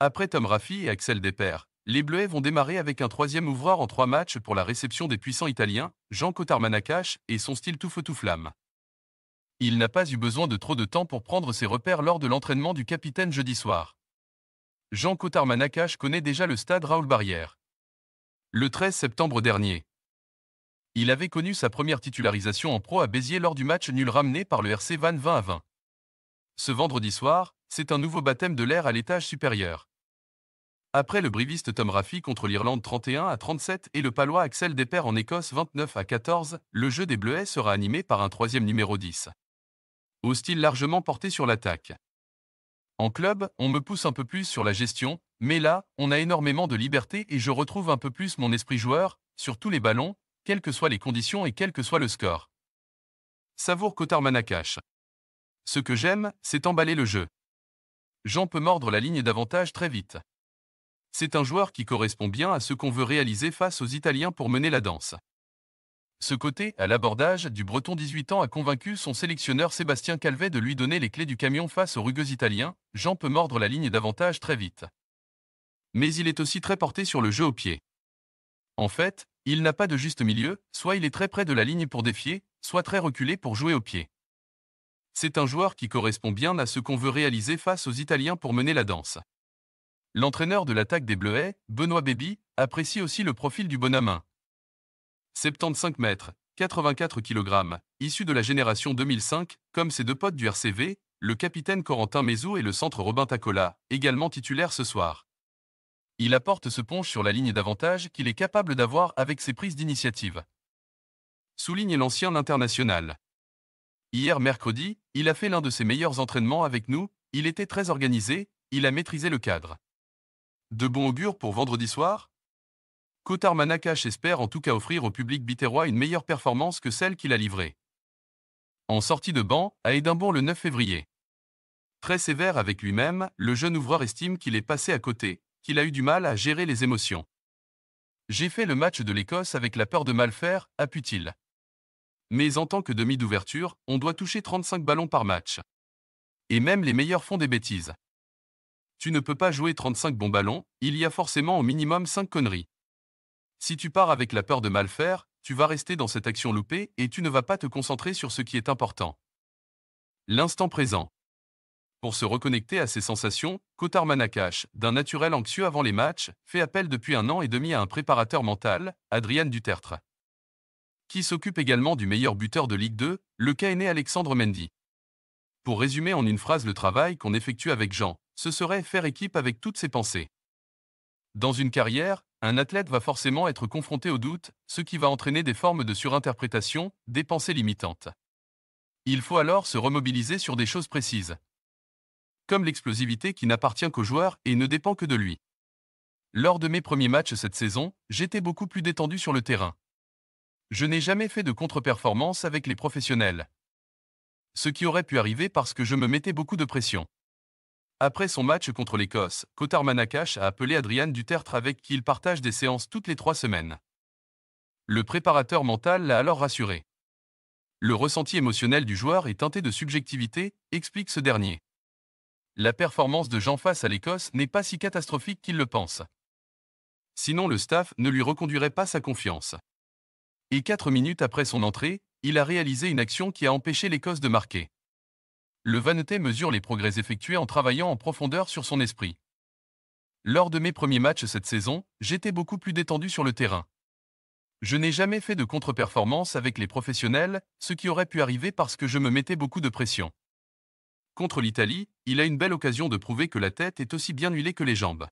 Après Tom Raffi et Axel Despères, les Bleuets vont démarrer avec un troisième ouvreur en trois matchs pour la réception des puissants italiens, Jean Cotarmanakash, et son style tout feu tout flamme. Il n'a pas eu besoin de trop de temps pour prendre ses repères lors de l'entraînement du capitaine jeudi soir. Jean Cotard connaît déjà le stade Raoul Barrière. Le 13 septembre dernier, il avait connu sa première titularisation en pro à Béziers lors du match nul ramené par le RC Van 20 à 20. Ce vendredi soir, c'est un nouveau baptême de l'air à l'étage supérieur. Après le briviste Tom Raffi contre l'Irlande 31 à 37 et le palois Axel Despères en Écosse 29 à 14, le jeu des Bleuets sera animé par un troisième numéro 10. Au style largement porté sur l'attaque. En club, on me pousse un peu plus sur la gestion, mais là, on a énormément de liberté et je retrouve un peu plus mon esprit joueur, sur tous les ballons, quelles que soient les conditions et quel que soit le score. Savour Kotar Ce que j'aime, c'est emballer le jeu. J'en peux mordre la ligne davantage très vite. C'est un joueur qui correspond bien à ce qu'on veut réaliser face aux Italiens pour mener la danse. Ce côté, à l'abordage, du Breton 18 ans a convaincu son sélectionneur Sébastien Calvet de lui donner les clés du camion face aux rugueux Italiens, Jean peut mordre la ligne davantage très vite. Mais il est aussi très porté sur le jeu au pied. En fait, il n'a pas de juste milieu, soit il est très près de la ligne pour défier, soit très reculé pour jouer au pied. C'est un joueur qui correspond bien à ce qu'on veut réaliser face aux Italiens pour mener la danse. L'entraîneur de l'attaque des Bleuets, Benoît Bébi, apprécie aussi le profil du bonhomme 75 mètres, 84 kg, issu de la génération 2005, comme ses deux potes du RCV, le capitaine Corentin Mézou et le centre Robin Tacola, également titulaire ce soir. Il apporte ce punch sur la ligne d'avantage qu'il est capable d'avoir avec ses prises d'initiative. Souligne l'ancien international. Hier mercredi, il a fait l'un de ses meilleurs entraînements avec nous, il était très organisé, il a maîtrisé le cadre. De bon augure pour vendredi soir Kotar Manakash espère en tout cas offrir au public bitérois une meilleure performance que celle qu'il a livrée. En sortie de banc, à Édimbourg le 9 février. Très sévère avec lui-même, le jeune ouvreur estime qu'il est passé à côté, qu'il a eu du mal à gérer les émotions. J'ai fait le match de l'Écosse avec la peur de mal faire, appuie-t-il. Mais en tant que demi d'ouverture, on doit toucher 35 ballons par match. Et même les meilleurs font des bêtises. Tu ne peux pas jouer 35 bons ballons, il y a forcément au minimum 5 conneries. Si tu pars avec la peur de mal faire, tu vas rester dans cette action loupée et tu ne vas pas te concentrer sur ce qui est important. L'instant présent. Pour se reconnecter à ces sensations, Kotar Manakash, d'un naturel anxieux avant les matchs, fait appel depuis un an et demi à un préparateur mental, Adrien Dutertre. Qui s'occupe également du meilleur buteur de Ligue 2, le KN Alexandre Mendy. Pour résumer en une phrase le travail qu'on effectue avec Jean, ce serait faire équipe avec toutes ses pensées. Dans une carrière, un athlète va forcément être confronté au doute, ce qui va entraîner des formes de surinterprétation, des pensées limitantes. Il faut alors se remobiliser sur des choses précises. Comme l'explosivité qui n'appartient qu'au joueur et ne dépend que de lui. Lors de mes premiers matchs cette saison, j'étais beaucoup plus détendu sur le terrain. Je n'ai jamais fait de contre-performance avec les professionnels. Ce qui aurait pu arriver parce que je me mettais beaucoup de pression. Après son match contre l'Écosse, Kotar Manakash a appelé Adrian Dutertre avec qui il partage des séances toutes les trois semaines. Le préparateur mental l'a alors rassuré. Le ressenti émotionnel du joueur est teinté de subjectivité, explique ce dernier. La performance de Jean face à l'Écosse n'est pas si catastrophique qu'il le pense. Sinon le staff ne lui reconduirait pas sa confiance. Et quatre minutes après son entrée, il a réalisé une action qui a empêché l'Écosse de marquer. Le vanité mesure les progrès effectués en travaillant en profondeur sur son esprit. Lors de mes premiers matchs cette saison, j'étais beaucoup plus détendu sur le terrain. Je n'ai jamais fait de contre-performance avec les professionnels, ce qui aurait pu arriver parce que je me mettais beaucoup de pression. Contre l'Italie, il a une belle occasion de prouver que la tête est aussi bien huilée que les jambes.